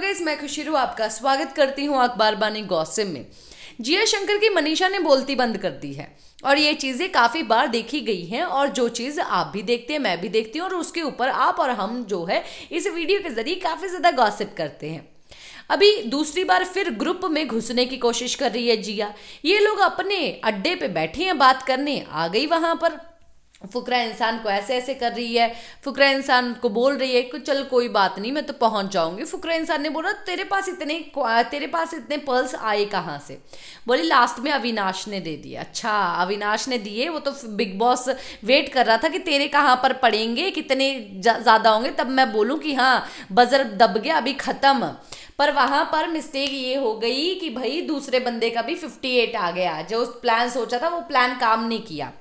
guys तो मैं खुशी रू आपका स्वागत करती हूँ अखबार बानी गौसिम में जिया शंकर की मनीषा ने बोलती बंद कर दी है और ये चीज़ें काफ़ी बार देखी गई हैं और जो चीज़ आप भी देखते हैं मैं भी देखती हूँ और उसके ऊपर आप और हम जो है इस वीडियो के जरिए काफ़ी ज़्यादा गॉसिप करते हैं अभी दूसरी बार फिर ग्रुप में घुसने की कोशिश कर रही है जिया ये लोग अपने अड्डे पे बैठे हैं बात करने आ गई वहां पर फुकरा इंसान को ऐसे ऐसे कर रही है फुकरा इंसान को बोल रही है कि चल कोई बात नहीं मैं तो पहुंच जाऊंगी फुकरा इंसान ने बोला तेरे पास इतने तेरे पास इतने पर्ल्स आए कहाँ से बोली लास्ट में अविनाश ने दे दिए अच्छा अविनाश ने दिए वो तो बिग बॉस वेट कर रहा था कि तेरे कहाँ पर पड़ेंगे कितने ज़्यादा होंगे तब मैं बोलूँ कि हाँ बजर दब गया अभी ख़त्म पर वहाँ पर मिस्टेक ये हो गई कि भाई दूसरे बंदे का भी फिफ्टी एट आ गया जो प्लान सोचा था वो प्लान काम नहीं किया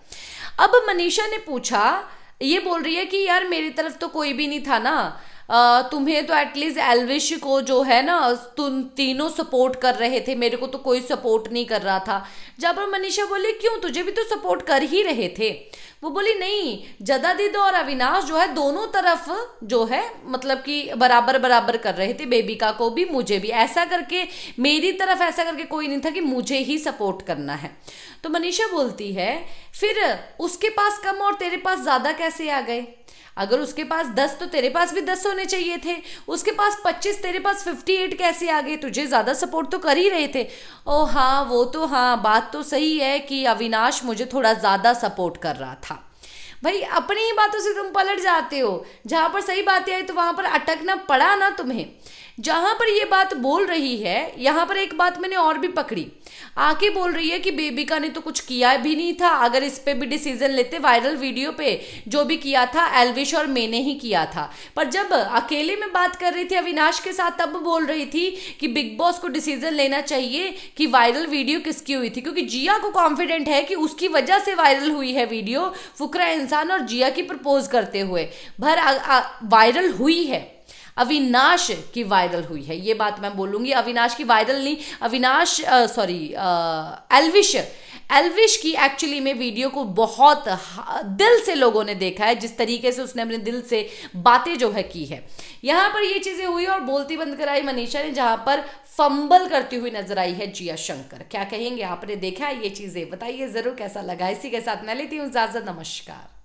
अब मनीषा ने पूछा ये बोल रही है कि यार मेरी तरफ तो कोई भी नहीं था ना तुम्हें तो एटलीस्ट एलविश को जो है ना तुम तीनों सपोर्ट कर रहे थे मेरे को तो कोई सपोर्ट नहीं कर रहा था जब मनीषा बोली क्यों तुझे भी तो सपोर्ट कर ही रहे थे वो बोली नहीं जदादिद और अविनाश जो है दोनों तरफ जो है मतलब कि बराबर बराबर कर रहे थे बेबिका को भी मुझे भी ऐसा करके मेरी तरफ ऐसा करके कोई नहीं था कि मुझे ही सपोर्ट करना है तो मनीषा बोलती है फिर उसके पास कम और तेरे पास ज़्यादा कैसे आ गए अगर उसके पास दस तो तेरे पास भी दस होने चाहिए थे उसके पास पच्चीस तेरे पास फिफ्टी एट कैसे आ गए तुझे ज़्यादा सपोर्ट तो कर ही रहे थे ओ हाँ वो तो हाँ बात तो सही है कि अविनाश मुझे थोड़ा ज़्यादा सपोर्ट कर रहा था भाई अपनी ही बातों से तुम पलट जाते हो जहाँ पर सही बातें आई तो वहाँ पर अटकना पड़ा ना तुम्हें जहाँ पर ये बात बोल रही है यहाँ पर एक बात मैंने और भी पकड़ी आके बोल रही है कि बेबिका ने तो कुछ किया भी नहीं था अगर इस पर भी डिसीजन लेते वायरल वीडियो पे जो भी किया था एलविश और मैंने ही किया था पर जब अकेले में बात कर रही थी अविनाश के साथ तब बोल रही थी कि बिग बॉस को डिसीजन लेना चाहिए कि वायरल वीडियो किसकी हुई थी क्योंकि जिया को कॉन्फिडेंट है कि उसकी वजह से वायरल हुई है वीडियो फुकरा इंसान और जिया की प्रपोज करते हुए भर वायरल हुई है अविनाश की वायरल हुई है ये बात मैं बोलूंगी अविनाश की वायरल नहीं अविनाश सॉरी एलविश एलविश की एक्चुअली में वीडियो को बहुत दिल से लोगों ने देखा है जिस तरीके से उसने अपने दिल से बातें जो है की है यहां पर ये चीज़ें हुई और बोलती बंद कराई मनीषा ने जहां पर फंबल करती हुई नजर आई है जिया शंकर क्या कहेंगे आपने देखा है ये चीज़ें बताइए ज़रूर कैसा लगा इसी के साथ मैं लेती हूँ इजाज़त नमस्कार